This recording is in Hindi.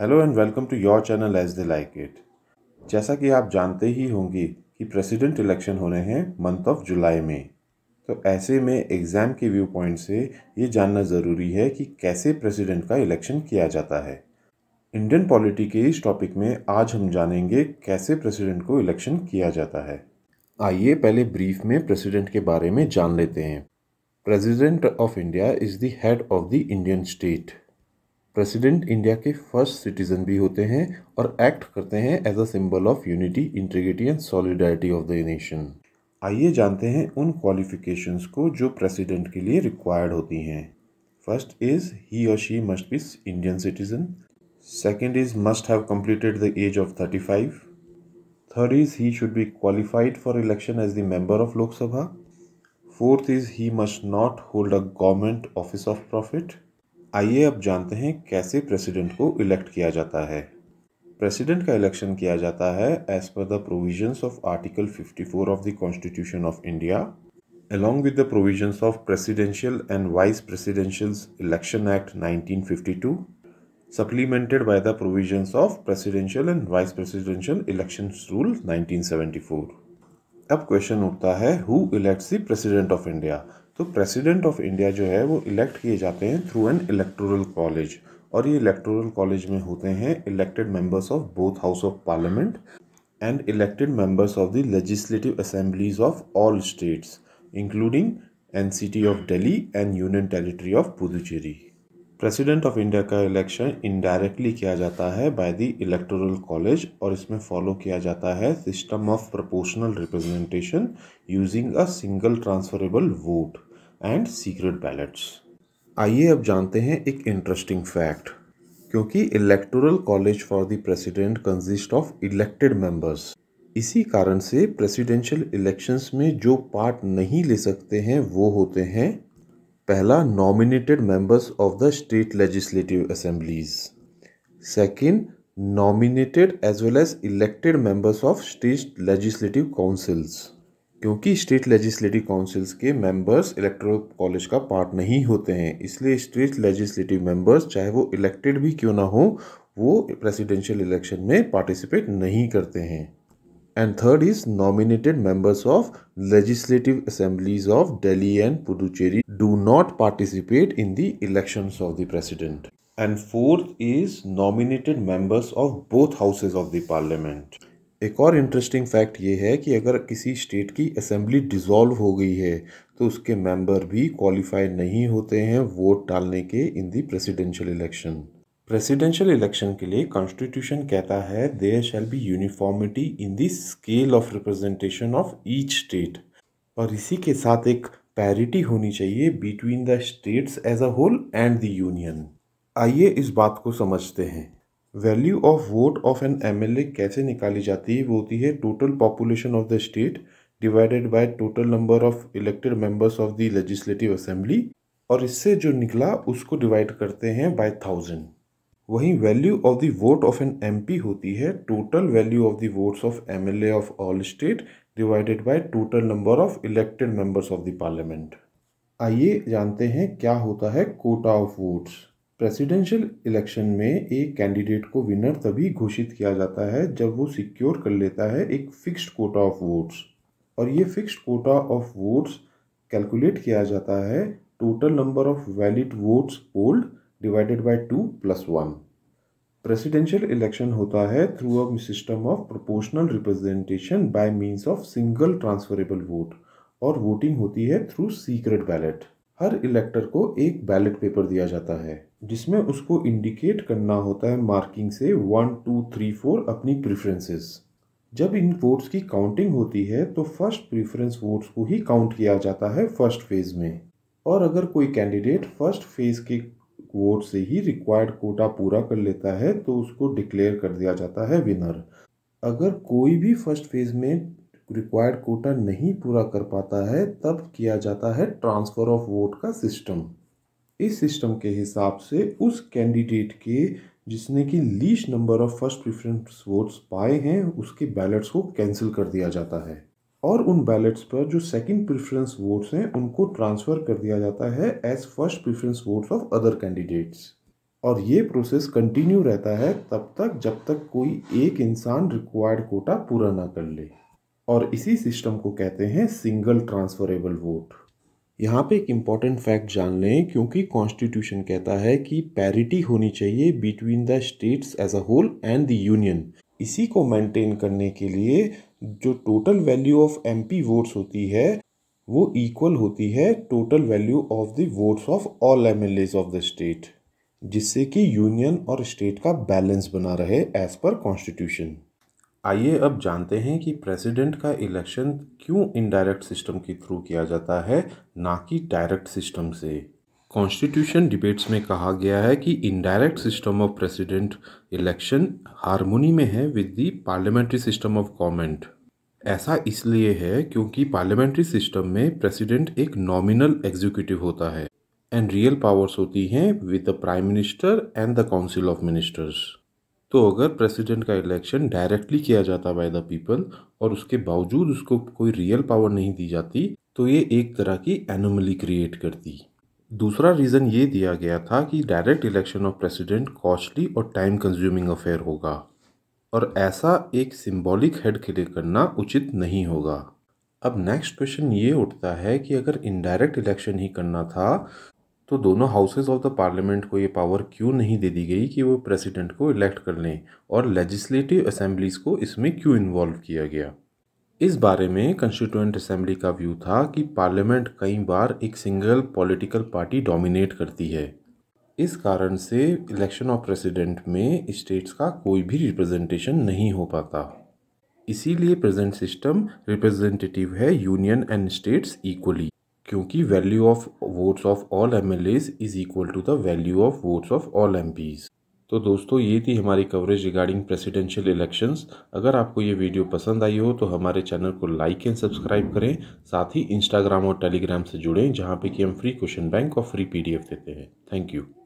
hello and welcome to your channel as they like it जैसा कि आप जानते ही होंगे कि प्रेसिडेंट इलेक्शन होने हैं मंथ ऑफ जुलाई में तो ऐसे में एग्ज़ाम के व्यू पॉइंट से ये जानना ज़रूरी है कि कैसे प्रेसिडेंट का इलेक्शन किया जाता है इंडियन पॉलिटी के इस टॉपिक में आज हम जानेंगे कैसे प्रेसिडेंट को इलेक्शन किया जाता है आइए पहले ब्रीफ में प्रेसिडेंट के बारे में जान लेते हैं president of India is the head of the Indian state president India के फर्स्ट सिटीजन भी होते हैं और एक्ट करते हैं as a symbol of unity integrity and solidarity of the nation आइए जानते हैं उन क्वालिफिकेशंस को जो प्रेसिडेंट के लिए रिक्वायर्ड होती हैं फर्स्ट इज ही और she must be Indian citizen second is must have completed the age of thirty five third is he should be qualified for election as the member of Lok Sabha fourth is he must not hold a government office of profit आइए अब जानते हैं कैसे प्रेसिडेंट को इलेक्ट किया जाता है प्रेसिडेंट का इलेक्शन किया जाता है as per the provisions of article 54 of the constitution of India along with the provisions of presidential and vice presidential election act 1952 supplemented by the provisions of presidential and vice presidential election rule 1974 अब क्वेश्चन उठता है who elects the president of India तो प्रेसिडेंट ऑफ इंडिया जो है वो इलेक्ट किए जाते हैं थ्रू एन इलेक्टोरल कॉलेज और ये इलेक्टोरल कॉलेज में होते हैं elected members of both house of parliament and elected members of the legislative assemblies of all states including an of Delhi and union territory of Puducherry president of India का इलेक्शन इनडायरेक्टली किया जाता है बाय द इलेक्टोरल कॉलेज और इसमें फॉलो किया जाता है system of proportional representation using a single transferable vote and secret ballots आइए अब जानते हैं एक इंटरेस्टिंग फैक्ट क्योंकि electoral college for the president consist of elected members इसी कारण से प्रेसिडेंशियल इलेक्शंस में जो पार्ट नहीं ले सकते हैं वो होते हैं पहला nominated members of the state legislative assemblies second nominated as well as elected members of state legislative councils क्योंकि स्टेट लेजिस्लेटिव काउंसिल्स के मेंबर्स इलेक्ट्रल कॉलेज का पार्ट नहीं होते हैं इसलिए स्टेट लेजिस्लेटिव मेंबर्स चाहे वो इलेक्टेड भी क्यों ना हो वो प्रेसिडेंशियल इलेक्शन में पार्टिसिपेट नहीं करते हैं and third is nominated members of legislative assemblies of Delhi and Puducherry do not participate in the elections of the president and fourth is nominated members of both houses of the parliament एक और इंटरेस्टिंग फैक्ट ये है कि अगर किसी स्टेट की असेंबली डिसॉल्व हो गई है तो उसके मेंबर भी क्वालिफाई नहीं होते हैं वोट डालने के in the presidential election presidential election के लिए कॉन्स्टिट्यूशन कहता है there shall be uniformity in the scale of representation of each state और इसी के साथ एक पैरिटी होनी चाहिए between the states as a whole and the union आइए इस बात को समझते हैं value of vote of an M कैसे निकाली जाती है वो होती है total population of the state divided by total number of elected members of the legislative assembly और इससे जो निकला उसको डिवाइड करते हैं बाय थाउजेंड वहीं value of the vote of an MP होती है total value of the votes of MLA of all state divided by total number of elected members of the parliament आइए जानते हैं क्या होता है quota of votes presidential election में एक कैंडिडेट को विनर तभी घोषित किया जाता है जब वो सिक्योर कर लेता है एक फिक्स्ड कोटा ऑफ वोट्स और ये fixed quota of votes calculate किया जाता है total number of valid votes polled divided by two plus one presidential election होता है through a system of proportional representation by means of single transferable vote और वोटिंग होती है थ्रू सीक्रेट बैलेट हर इलेक्टर को एक बैलेट पेपर दिया जाता है जिसमें उसको इंडिकेट करना होता है मार्किंग से वन टू थ्री फोर अपनी प्रेफरेंसेस जब इन वोट्स की काउंटिंग होती है तो फर्स्ट प्रेफरेंस वोट्स को ही काउंट किया जाता है फर्स्ट फेज़ में और अगर कोई कैंडिडेट फर्स्ट फेज़ के वोट से ही रिक्वायर्ड कोटा पूरा कर लेता है तो उसको डिक्लेयर कर दिया जाता है विनर अगर कोई भी फर्स्ट फेज में रिक्वायर्ड कोटा नहीं पूरा कर पाता है तब किया जाता है ट्रांसफ़र ऑफ वोट का सिस्टम इस सिस्टम के हिसाब से उस कैंडिडेट के जिसने कि least number of first preference votes पाए हैं उसके बैलेट्स को कैंसिल कर दिया जाता है और उन बैलेट्स पर जो सेकंड प्रेफरेंस वोट्स हैं उनको ट्रांसफ़र कर दिया जाता है as first preference votes of other candidates और ये प्रोसेस कंटिन्यू रहता है तब तक जब तक कोई एक इंसान रिक्वायर्ड कोटा पूरा ना कर ले और इसी सिस्टम को कहते हैं सिंगल ट्रांसफरेबल वोट यहाँ पे एक इम्पॉर्टेंट फैक्ट जान लें क्योंकि कॉन्स्टिट्यूशन कहता है कि पैरिटी होनी चाहिए between the states as a whole and the union इसी को मेंटेन करने के लिए जो total value of M P votes होती है वो इक्वल होती है total value of the votes of all M L As of the state जिससे कि यूनियन और स्टेट का बैलेंस बना रहे एज पर कॉन्स्टिट्यूशन आइए अब जानते हैं कि प्रेसिडेंट का इलेक्शन क्यों इनडायरेक्ट सिस्टम के थ्रू किया जाता है ना कि डायरेक्ट सिस्टम से कॉन्स्टिट्यूशन डिबेट्स में कहा गया है कि indirect system of president election harmony में है with the parliamentary system of government ऐसा इसलिए है क्योंकि पार्लियामेंट्री सिस्टम में प्रेसिडेंट एक नॉमिनल एग्जीक्यूटिव होता है एंड रियल पावर्स होती हैं with the prime minister and the council of ministers तो अगर प्रेसिडेंट का इलेक्शन डायरेक्टली किया जाता बाय द पीपल और उसके बावजूद उसको कोई रियल पावर नहीं दी जाती तो ये एक तरह की एनोमली क्रिएट करती दूसरा रीज़न ये दिया गया था कि direct election of president costly और टाइम कंज्यूमिंग अफेयर होगा और ऐसा एक सिंबॉलिक हेड के लिए करना उचित नहीं होगा अब नेक्स्ट क्वेश्चन ये उठता है कि अगर इनडायरेक्ट इलेक्शन ही करना था तो दोनों हाउसेज ऑफ द पार्लियामेंट को ये पावर क्यों नहीं दे दी गई कि वो प्रेसिडेंट को इलेक्ट कर लें और लेजिस्लेटिव असेंबलीज को इसमें क्यों इन्वॉल्व किया गया इस बारे में कंस्टिट्यूंट असेंबली का व्यू था कि पार्लियामेंट कई बार एक सिंगल पॉलिटिकल पार्टी डोमिनेट करती है इस कारण से इलेक्शन ऑफ प्रेसिडेंट में स्टेट्स का कोई भी रिप्रेजेंटेशन नहीं हो पाता इसीलिए प्रेजेंट सिस्टम रिप्रेजेंटेटिव है यूनियन एंड स्टेट्स इक्वली क्योंकि value of votes of all M L As is equal to the value of votes of all M Ps तो दोस्तों ये थी हमारी कवरेज रिगार्डिंग प्रेसिडेंशियल इलेक्शंस अगर आपको ये वीडियो पसंद आई हो तो हमारे चैनल को लाइक एंड सब्सक्राइब करें साथ ही इंस्टाग्राम और टेलीग्राम से जुड़ें जहाँ पे कि हम फ्री क्वेश्चन बैंक और फ्री पीडीएफ देते हैं थैंक यू